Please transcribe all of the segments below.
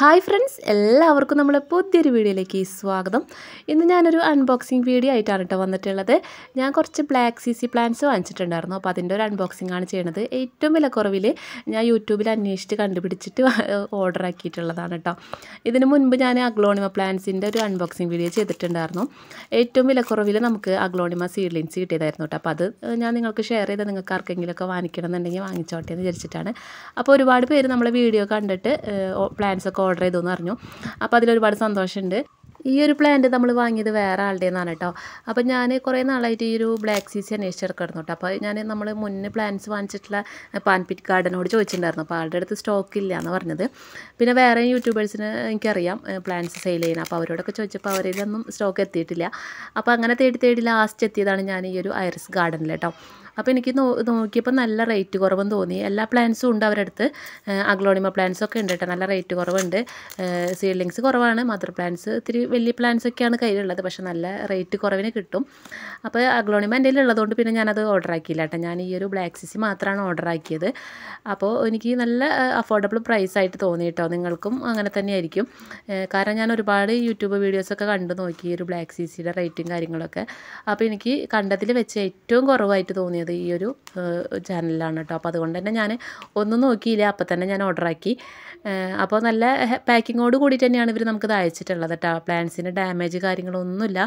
hi friends എല്ലാവർക്കും നമ്മളെ പുതിയൊരു വീഡിയോയിലേക്ക് സ്വാഗതം ഇന്ന് ഞാനൊരു അൺബോക്സിങ് വീഡിയോ ആയിട്ടാണ് കേട്ടോ വന്നിട്ടുള്ളത് ഞാൻ കുറച്ച് ബ്ലാക്ക് സി സി പ്ലാന്റ്സ് വാങ്ങിച്ചിട്ടുണ്ടായിരുന്നു അപ്പോൾ അതിൻ്റെ ഒരു അൺബോക്സിങ് ആണ് ചെയ്യണത് ഏറ്റവും വിലക്കുറവിൽ ഞാൻ യൂട്യൂബിൽ അന്വേഷിച്ച് കണ്ടുപിടിച്ചിട്ട് ഓർഡർ ആക്കിയിട്ടുള്ളതാണ് കേട്ടോ ഇതിന് മുൻപ് ഞാൻ അഗ്ലോണിമ പ്ലാന്റ്സിൻ്റെ ഒരു അൺബോക്സിങ് വീഡിയോ ചെയ്തിട്ടുണ്ടായിരുന്നു ഏറ്റവും വിലക്കുറവിൽ നമുക്ക് അഗ്ലോണിമ സീഡ്ലിൻസ് കിട്ടിയതായിരുന്നു കേട്ടോ അപ്പോൾ അത് ഞാൻ നിങ്ങൾക്ക് ഷെയർ ചെയ്ത് നിങ്ങൾക്ക് ആർക്കെങ്കിലുമൊക്കെ വാങ്ങിക്കണം എന്നുണ്ടെങ്കിൽ വാങ്ങിച്ചോട്ടെ എന്ന് വിചാരിച്ചിട്ടാണ് അപ്പോൾ ഒരുപാട് പേര് നമ്മളെ വീഡിയോ കണ്ടിട്ട് പ്ലാന്റ്സ് ഒക്കെ ഓർഡർ എന്ന് പറഞ്ഞു അപ്പോൾ അതിലൊരുപാട് സന്തോഷമുണ്ട് ഈ ഒരു പ്ലാന്റ് നമ്മൾ വാങ്ങിയത് വേറെ ആളുടെ നിന്നാണ് കേട്ടോ അപ്പോൾ ഞാൻ കുറേ നാളായിട്ട് ഈ ഒരു ബ്ലാക്ക് അന്വേഷിച്ച് അന്വേഷിച്ചിറക്കായിരുന്നു കേട്ടോ അപ്പോൾ ഞാൻ നമ്മൾ മുന്നേ പ്ലാന്റ്സ് വാങ്ങിച്ചിട്ടുള്ള പാൻപിറ്റ് ഗാർഡനോട് ചോദിച്ചിട്ടുണ്ടായിരുന്നു അപ്പോൾ ആളുടെ അടുത്ത് സ്റ്റോക്ക് ഇല്ല എന്ന് പറഞ്ഞത് പിന്നെ വേറെ യൂട്യൂബേഴ്സിന് എനിക്കറിയാം പ്ലാന്റ്സ് സെയിൽ ചെയ്യുന്നത് അപ്പോൾ അവരോടൊക്കെ ചോദിച്ചപ്പോൾ ഒന്നും സ്റ്റോക്ക് എത്തിയിട്ടില്ല അപ്പോൾ അങ്ങനെ തേടി തേടി ലാസ്റ്റ് എത്തിയതാണ് ഞാൻ ഈ ഒരു ഐറിസ് ഗാർഡനിൽ കേട്ടോ അപ്പോൾ എനിക്ക് നോക്കിയപ്പോൾ നല്ല റേറ്റ് കുറവും തോന്നി എല്ലാ പ്ലാന്റ്സും ഉണ്ട് അവരടുത്ത് അഗ്ലോണിമ ഒക്കെ ഉണ്ട് കേട്ടോ നല്ല റേറ്റ് കുറവുണ്ട് സീഡ്ലിങ്സ് കുറവാണ് മദർ പ്ലാന്റ്സ് ഇത്തിരി വലിയ പ്ലാന്റ്സൊക്കെയാണ് കയ്യിലുള്ളത് പക്ഷേ നല്ല റേറ്റ് കുറവിന് കിട്ടും അപ്പോൾ അഗ്ലോണിമ എൻ്റെ ഉള്ളതുകൊണ്ട് പിന്നെ ഞാനത് ഓർഡർ ആക്കിയില്ല കേട്ടോ ഞാൻ ഈ ഒരു ബ്ലാക്ക് സിസി മാത്രമാണ് ഓർഡർ ആക്കിയത് അപ്പോൾ എനിക്ക് നല്ല അഫോർഡബിൾ പ്രൈസ് ആയിട്ട് തോന്നി കേട്ടോ നിങ്ങൾക്കും അങ്ങനെ തന്നെയായിരിക്കും കാരണം ഞാൻ ഒരുപാട് യൂട്യൂബ് വീഡിയോസൊക്കെ കണ്ടു നോക്കി ഈ ഒരു ബ്ലാക്ക് സിസിയുടെ റേറ്റും കാര്യങ്ങളൊക്കെ അപ്പോൾ എനിക്ക് കണ്ടതിൽ വെച്ച് ഏറ്റവും കുറവായിട്ട് തോന്നിയത് ചെയ്യുന്നത് ഈ ഒരു ചാനലിലാണ് കേട്ടോ അപ്പോൾ അതുകൊണ്ട് തന്നെ ഞാൻ ഒന്നും നോക്കിയില്ല അപ്പോൾ തന്നെ ഞാൻ ഓർഡറാക്കി അപ്പോൾ നല്ല പാക്കിങ്ങോട് കൂടിയിട്ട് തന്നെയാണ് ഇവർ ഇത് അയച്ചിട്ടുള്ളത് കേട്ടോ പ്ലാന്റ്സിന് ഡാമേജ് കാര്യങ്ങളൊന്നുമില്ല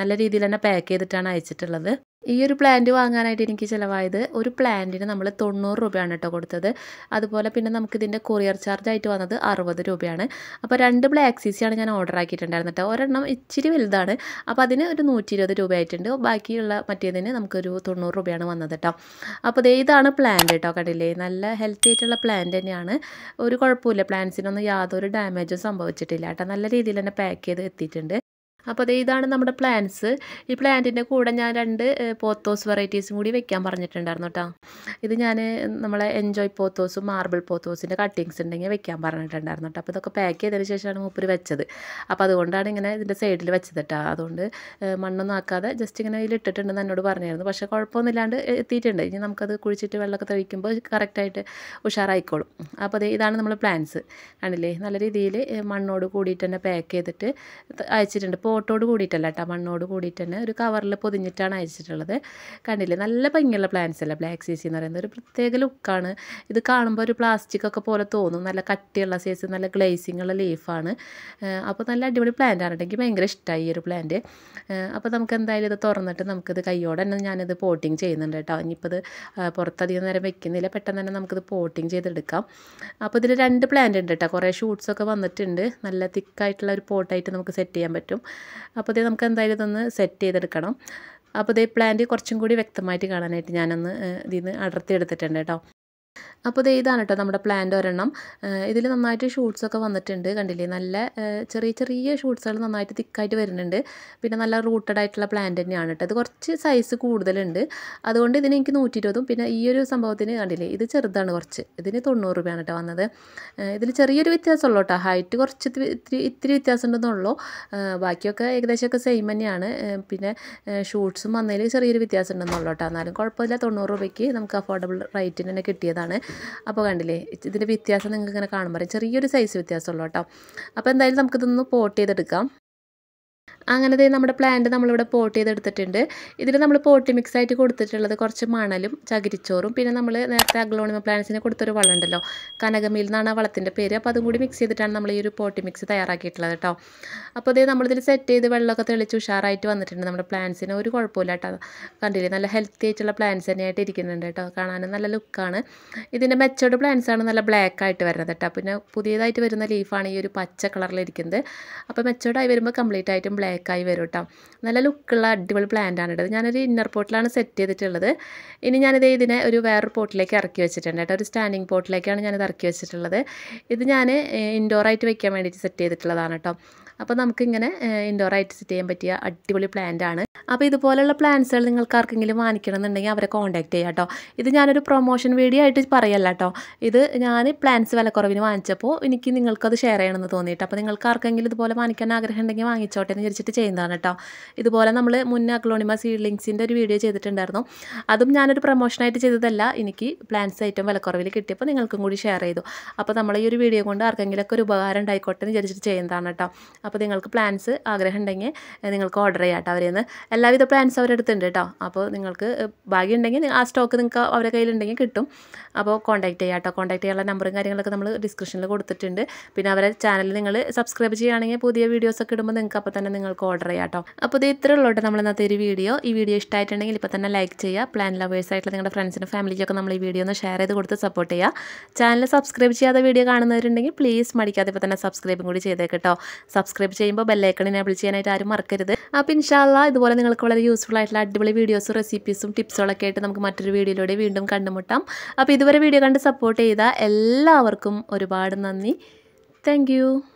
നല്ല രീതിയിൽ തന്നെ പാക്ക് ചെയ്തിട്ടാണ് അയച്ചിട്ടുള്ളത് ഈ ഒരു പ്ലാന്റ് വാങ്ങാനായിട്ട് എനിക്ക് ചിലവായത് ഒരു പ്ലാന്റിന് നമ്മൾ തൊണ്ണൂറ് രൂപയാണ് കേട്ടോ കൊടുത്തത് അതുപോലെ പിന്നെ നമുക്കിതിൻ്റെ കൊറിയർ ചാർജ് ആയിട്ട് വന്നത് അറുപത് രൂപയാണ് അപ്പോൾ രണ്ട് ബ്ലാക്ക് ആണ് ഞാൻ ഓർഡർ ആക്കിയിട്ടുണ്ടായിരുന്നു കേട്ടോ ഒരെണ്ണം ഇച്ചിരി വലുതാണ് അപ്പോൾ അതിന് ഒരു നൂറ്റി ഇരുപത് രൂപയായിട്ടുണ്ട് ബാക്കിയുള്ള മറ്റേതിന് നമുക്കൊരു തൊണ്ണൂറ് രൂപയാണ് വന്നത് കേട്ടോ അപ്പോൾ ദേ ഇതാണ് പ്ലാന്റ് കേട്ടോ കണ്ടില്ലേ നല്ല ഹെൽത്തി ആയിട്ടുള്ള പ്ലാന്റ് തന്നെയാണ് ഒരു കുഴപ്പമില്ല പ്ലാന്റ്സിനൊന്നും യാതൊരു ഡാമേജും സംഭവിച്ചിട്ടില്ല കേട്ടോ നല്ല രീതിയിൽ തന്നെ പാക്ക് ചെയ്ത് എത്തിയിട്ടുണ്ട് അപ്പോൾ അത് ഇതാണ് നമ്മുടെ പ്ലാന്റ്സ് ഈ പ്ലാന്റിൻ്റെ കൂടെ ഞാൻ രണ്ട് പോത്തോസ് വെറൈറ്റീസും കൂടി വെക്കാൻ പറഞ്ഞിട്ടുണ്ടായിരുന്നു കേട്ടോ ഇത് ഞാൻ നമ്മളെ എൻജോയ് പോത്തോസും മാർബിൾ പോത്തോസിൻ്റെ കട്ടിങ്സ് ഉണ്ടെങ്കിൽ വെക്കാൻ പറഞ്ഞിട്ടുണ്ടായിരുന്നു കേട്ടോ അപ്പോൾ ഇതൊക്കെ പാക്ക് ചെയ്തതിന് ശേഷമാണ് മൂപ്പര് വെച്ചത് അപ്പോൾ അതുകൊണ്ടാണ് ഇങ്ങനെ ഇതിൻ്റെ സൈഡിൽ വെച്ചത് കേട്ടോ അതുകൊണ്ട് മണ്ണൊന്നും ആക്കാതെ ജസ്റ്റ് ഇങ്ങനെ ഇതിലിട്ടിട്ടുണ്ടെന്ന് എന്നോട് പറഞ്ഞായിരുന്നു പക്ഷേ കുഴപ്പമൊന്നുമില്ലാണ്ട് എത്തിയിട്ടുണ്ട് ഇനി നമുക്കത് കുഴിച്ചിട്ട് വെള്ളമൊക്കെ തളിക്കുമ്പോൾ കറക്റ്റായിട്ട് ഉഷാറായിക്കോളും അപ്പോൾ അതെ ഇതാണ് നമ്മൾ പ്ലാന്റ്സ് കണ്ടില്ലേ നല്ല രീതിയിൽ മണ്ണോട് കൂടിയിട്ട് തന്നെ പാക്ക് ചെയ്തിട്ട് അയച്ചിട്ടുണ്ട് ഇപ്പോൾ പോട്ടോട് കൂടിയിട്ടല്ല കേട്ടോ മണ്ണോട് കൂടിയിട്ട് തന്നെ ഒരു കവറിൽ പൊതിഞ്ഞിട്ടാണ് അയച്ചിട്ടുള്ളത് കണ്ടില്ലേ നല്ല ഭംഗിയുള്ള പ്ലാന്റ്സ് അല്ല ബ്ലാക്ക് സീസി എന്ന് പറയുന്നത് ഒരു പ്രത്യേക ലുക്കാണ് ഇത് കാണുമ്പോൾ ഒരു പ്ലാസ്റ്റിക് ഒക്കെ പോലെ തോന്നും നല്ല കട്ടിയുള്ള സൈസ് നല്ല ഗ്ലേസിംഗ് ഉള്ള ലീഫാണ് അപ്പോൾ നല്ല അടിപൊളി പ്ലാന്റ് ആണ് എനിക്ക് ഭയങ്കര ഇഷ്ടമായി ഈ ഒരു പ്ലാന്റ് അപ്പോൾ നമുക്ക് എന്തായാലും ഇത് തുറന്നിട്ട് നമുക്കിത് കൈയോടെ തന്നെ ഞാനിത് പോട്ടിങ് ചെയ്യുന്നുണ്ട് കേട്ടോ ഇനിയിപ്പോൾ ഇത് പുറത്തധികം നേരം വെക്കുന്നില്ല പെട്ടെന്ന് തന്നെ നമുക്കിത് പോട്ടിങ് ചെയ്തെടുക്കാം അപ്പോൾ ഇതിൽ രണ്ട് പ്ലാന്റ് ഉണ്ട് കേട്ടോ കുറേ ഷൂട്ട്സൊക്കെ വന്നിട്ടുണ്ട് നല്ല തിക്കായിട്ടുള്ള ഒരു പോട്ടായിട്ട് നമുക്ക് സെറ്റ് ചെയ്യാൻ പറ്റും അപ്പോൾ ഇത് നമുക്ക് എന്തായാലും ഇതൊന്ന് സെറ്റ് ചെയ്തെടുക്കണം അപ്പോൾ ഇതേ പ്ലാന്റ് കുറച്ചും കൂടി വ്യക്തമായിട്ട് കാണാനായിട്ട് ഞാനൊന്ന് ഇതിൽ നിന്ന് അടർത്തി എടുത്തിട്ടുണ്ട് കേട്ടോ അപ്പോൾ ഇത് ഇതാണ് കേട്ടോ നമ്മുടെ പ്ലാന്റ് ഒരെണ്ണം ഇതിൽ നന്നായിട്ട് ഷൂട്ട്സൊക്കെ വന്നിട്ടുണ്ട് കണ്ടില്ലേ നല്ല ചെറിയ ചെറിയ ഷൂട്ട്സുകൾ നന്നായിട്ട് തിക്കായിട്ട് വരുന്നുണ്ട് പിന്നെ നല്ല റൂട്ടഡ് ആയിട്ടുള്ള പ്ലാന്റ് തന്നെയാണ് കേട്ടോ ഇത് കുറച്ച് സൈസ് കൂടുതലുണ്ട് അതുകൊണ്ട് ഇതിന് എനിക്ക് നൂറ്റി ഇരുപതും പിന്നെ ഈ ഒരു സംഭവത്തിന് കണ്ടില്ലേ ഇത് ചെറുതാണ് കുറച്ച് ഇതിന് തൊണ്ണൂറ് രൂപയാണ് കേട്ടോ വന്നത് ഇതിൽ ചെറിയൊരു വ്യത്യാസമുള്ളൂ കേട്ടോ ഹൈറ്റ് കുറച്ച് ഇത്തിരി ഇത്തിരി വ്യത്യാസം ഉണ്ടെന്നുള്ളൂ ബാക്കിയൊക്കെ ഏകദേശമൊക്കെ സെയിം തന്നെയാണ് പിന്നെ ഷൂട്ട്സും വന്നതിൽ ചെറിയൊരു വ്യത്യാസം ഉണ്ടെന്നുള്ളൂ കേട്ടോ എന്നാലും കുഴപ്പമില്ല തൊണ്ണൂറ് രൂപയ്ക്ക് നമുക്ക് അഫോർഡബിൾ റേറ്റിന് തന്നെ കിട്ടിയതാണ് നല്ലതാണ് അപ്പോൾ കണ്ടില്ലേ ഇതിൻ്റെ വ്യത്യാസം നിങ്ങൾക്ക് ഇങ്ങനെ കാണുമ്പോൾ ചെറിയൊരു സൈസ് വ്യത്യാസമുള്ളൂ കേട്ടോ അപ്പോൾ എന്തായാലും നമുക്കിതൊന്ന് പോട്ട് ചെയ്തെടുക്കാം അങ്ങനത്തെ നമ്മുടെ പ്ലാന്റ് നമ്മളിവിടെ പോട്ട് ചെയ്തെടുത്തിട്ടുണ്ട് ഇതിൽ നമ്മൾ പോട്ടി മിക്സ് ആയിട്ട് കൊടുത്തിട്ടുള്ളത് കുറച്ച് മണലും ചകിരിച്ചോറും പിന്നെ നമ്മൾ നേരത്തെ അഗ്ലോണിമ പ്ലാന്റ്സിന് കൊടുത്തൊരു വളം ഉണ്ടല്ലോ കനകമിൽ എന്നാണ് ആ വളത്തിൻ്റെ പേര് അപ്പോൾ അതും കൂടി മിക്സ് ചെയ്തിട്ടാണ് നമ്മൾ ഈ ഒരു പോട്ടി മിക്സ് തയ്യാറാക്കിയിട്ടുള്ളത് കേട്ടോ അപ്പോൾ ഇത് നമ്മളിതിൽ സെറ്റ് ചെയ്ത് വെള്ളമൊക്കെ തെളിച്ച് ഉഷാറായിട്ട് വന്നിട്ടുണ്ട് നമ്മുടെ പ്ലാന്റ്സിന് ഒരു കുഴപ്പമില്ല കേട്ടോ കണ്ടില്ലേ നല്ല ഹെൽത്തി ആയിട്ടുള്ള പ്ലാന്റ്സ് തന്നെയായിട്ട് ഇരിക്കുന്നുണ്ട് കേട്ടോ കാണാനും നല്ല ലുക്കാണ് ഇതിൻ്റെ മെച്ചോർഡ് പ്ലാന്റ്സ് ആണ് നല്ല ബ്ലാക്ക് ആയിട്ട് വരുന്നത് കേട്ടോ പിന്നെ പുതിയതായിട്ട് വരുന്ന ലീഫാണ് ഈ ഒരു പച്ച കളറിലിരിക്കുന്നത് അപ്പോൾ മെച്ചോർഡായി വരുമ്പോൾ കംപ്ലീറ്റ് ആയിട്ട് ആയി വരും കേട്ടോ നല്ല ലുക്കുള്ള അടിപൊളി പ്ലാന്റ് ആണ് ഇട്ടത് ഞാനൊരു ഇന്നർ പോട്ടിലാണ് സെറ്റ് ചെയ്തിട്ടുള്ളത് ഇനി ഞാനിത് ഇതിനെ ഒരു വേറൊരു പോട്ടിലേക്ക് ഇറക്കി വെച്ചിട്ടുണ്ട് കേട്ടോ ഒരു സ്റ്റാൻഡിങ് പോട്ടിലേക്കാണ് ഞാനിത് ഇറക്കി വെച്ചിട്ടുള്ളത് ഇത് ഞാൻ ഇൻഡോറായിട്ട് വെക്കാൻ വേണ്ടിയിട്ട് സെറ്റ് ചെയ്തിട്ടുള്ളതാണ് കേട്ടോ അപ്പോൾ നമുക്കിങ്ങനെ ഇൻഡോർ ആയിട്ട് സെറ്റ് ചെയ്യാൻ പറ്റിയ അടിപൊളി പ്ലാന്റ് ആണ് അപ്പോൾ ഇതുപോലെയുള്ള പ്ലാന്റ്സുകൾ നിങ്ങൾക്ക് ആർക്കെങ്കിലും വാങ്ങിക്കണമെന്നുണ്ടെങ്കിൽ അവരെ കോൺടാക്ട് ചെയ്യാം കേട്ടോ ഇത് ഞാനൊരു പ്രൊമോഷൻ വീഡിയോ ആയിട്ട് പറയല്ല കേട്ടോ ഇത് ഞാൻ പ്ലാന്റ്സ് വിലക്കുറവിന് വാങ്ങിച്ചപ്പോൾ എനിക്ക് നിങ്ങൾക്കത് ഷെയർ ചെയ്യണമെന്ന് തോന്നിയിട്ട് അപ്പോൾ നിങ്ങൾക്ക് ആർക്കെങ്കിലും ഇതുപോലെ വാങ്ങിക്കാൻ ആഗ്രഹം ഉണ്ടെങ്കിൽ വാങ്ങിച്ചോട്ടെ എന്ന് വിചാരിച്ചിട്ട് ചെയ്യുന്നതാണ് കേട്ടോ ഇതുപോലെ നമ്മൾ മുന്നേ അക്ലോണിമ സീഡ്ലിങ്സിൻ്റെ ഒരു വീഡിയോ ചെയ്തിട്ടുണ്ടായിരുന്നു അതും ഞാനൊരു പ്രൊമോഷനായിട്ട് ചെയ്തതല്ല എനിക്ക് പ്ലാന്റ്സ് ഐറ്റം വിലക്കുറവിൽ കിട്ടിയപ്പോൾ നിങ്ങൾക്കും കൂടി ഷെയർ ചെയ്തു അപ്പോൾ നമ്മൾ ഈ ഒരു വീഡിയോ കൊണ്ട് ആർക്കെങ്കിലുമൊക്കെ ഒരു ഉപകാരം ഉണ്ടായിക്കോട്ടെ എന്ന് വിചാരിച്ചിട്ട് ചെയ്യുന്നതാണ് കേട്ടോ അപ്പോൾ നിങ്ങൾക്ക് പ്ലാൻസ് ആഗ്രഹം ഉണ്ടെങ്കിൽ നിങ്ങൾക്ക് ഓർഡർ ചെയ്യാം കേട്ടോ അവരിൽ നിന്ന് എല്ലാവിധ പ്ലാൻസ് അവരെടുത്തുണ്ട് കേട്ടോ അപ്പോൾ നിങ്ങൾക്ക് ഭാഗ്യം ഉണ്ടെങ്കിൽ ആ സ്റ്റോക്ക് നിങ്ങൾക്ക് അവരുടെ കയ്യിലുണ്ടെങ്കിൽ കിട്ടും അപ്പോൾ കോൺടാക്ട് ചെയ്യാം കേട്ടോ കോൺടാക്ട് ചെയ്യാനുള്ള നമ്പറും കാര്യങ്ങളൊക്കെ നമ്മൾ ഡിസ്ക്രിപ്ഷനിൽ കൊടുത്തിട്ടുണ്ട് പിന്നെ അവരെ ചാനൽ നിങ്ങൾ സബ്സ്ക്രൈബ് ചെയ്യുകയാണെങ്കിൽ പുതിയ വീഡിയോസ് ഒക്കെ ഇടുമ്പോൾ നിങ്ങൾക്ക് അപ്പോൾ തന്നെ നിങ്ങൾക്ക് ഓർഡർ ചെയ്യാം കേട്ടോ അപ്പോൾ ഇത് ഇത്രയേ ഉള്ളൂ കേട്ടോ നമ്മൾ ഇന്നത്തെ ഒരു വീഡിയോ ഈ വീഡിയോ ഇഷ്ടമായിട്ടുണ്ടെങ്കിൽ ഇപ്പോൾ തന്നെ ലൈക്ക് ചെയ്യുക പ്ലാൻ ലവേഴ്സ് ആയിട്ടുള്ള നിങ്ങളുടെ ഫ്രണ്ട്സിനും ഫാമിലിക്കൊക്കെ നമ്മൾ ഈ വീഡിയോ ഒന്ന് ഷെയർ ചെയ്ത് കൊടുത്ത് സപ്പോർട്ട് ചെയ്യുക ചാനൽ സബ്സ്ക്രൈബ് ചെയ്യാതെ വീഡിയോ കാണുന്നവരുണ്ടെങ്കിൽ പ്ലീസ് മടിക്കാതെ ഇപ്പോൾ തന്നെ സബ്സ്ക്രൈബും കൂടി ചെയ്തേക്കെട്ടോ സബ്സ്ക്രൈബ് സബ്സ്ക്രൈബ് ചെയ്യുമ്പോൾ ബെല്ലൈക്കൺ എനേബിൾ ചെയ്യാനായിട്ട് ആരും മറക്കരുത് അപ്പോൾ ഇൻഷാല്ല ഇതുപോലെ നിങ്ങൾക്ക് വളരെ യൂസ്ഫുൾ ആയിട്ടുള്ള അടിപൊളി വീഡിയോസും റെസിപ്പീസും ടിപ്സുകളൊക്കെ ആയിട്ട് നമുക്ക് മറ്റൊരു വീഡിയോയിലൂടെ വീണ്ടും കണ്ടുമുട്ടാം അപ്പോൾ ഇതുവരെ വീഡിയോ കണ്ട് സപ്പോർട്ട് ചെയ്ത എല്ലാവർക്കും ഒരുപാട് നന്ദി താങ്ക്